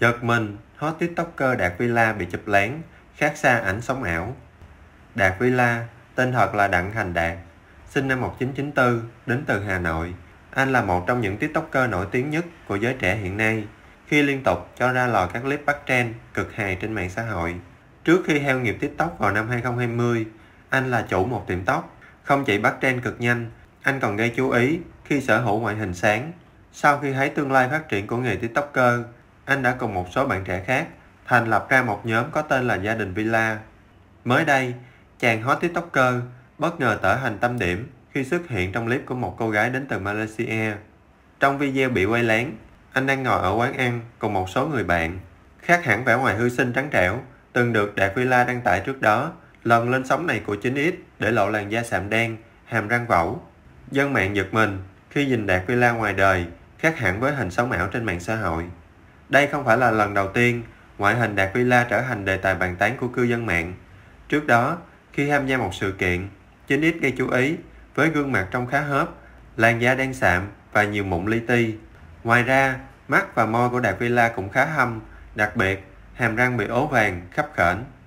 Giật mình, hot tiktoker Đạt Villa bị chụp lén, khác xa ảnh sống ảo. Đạt Villa, tên thật là Đặng Thành Đạt, sinh năm 1994, đến từ Hà Nội. Anh là một trong những tiktoker nổi tiếng nhất của giới trẻ hiện nay, khi liên tục cho ra lò các clip bắt trend cực hài trên mạng xã hội. Trước khi heo nghiệp tiktok vào năm 2020, anh là chủ một tiệm tóc. Không chỉ bắt trend cực nhanh, anh còn gây chú ý khi sở hữu ngoại hình sáng. Sau khi thấy tương lai phát triển của nghề tiktoker, anh đã cùng một số bạn trẻ khác thành lập ra một nhóm có tên là Gia đình Villa. Mới đây, chàng hot tiktoker bất ngờ tở hành tâm điểm khi xuất hiện trong clip của một cô gái đến từ Malaysia. Trong video bị quay lén, anh đang ngồi ở quán ăn cùng một số người bạn. Khác hẳn vẻ ngoài hư sinh trắng trẻo, từng được Đạt Villa đăng tải trước đó, lần lên sóng này của chính ít để lộ làn da sạm đen, hàm răng vẩu. Dân mạng giật mình khi nhìn Đạt Villa ngoài đời, khác hẳn với hình sống ảo trên mạng xã hội. Đây không phải là lần đầu tiên ngoại hình Đạt Villa trở thành đề tài bàn tán của cư dân mạng. Trước đó, khi tham gia một sự kiện, chính ít gây chú ý với gương mặt trông khá hớp, làn da đen sạm và nhiều mụn li ti. Ngoài ra, mắt và môi của Đạt Villa cũng khá hâm, đặc biệt hàm răng bị ố vàng, khắp khểnh.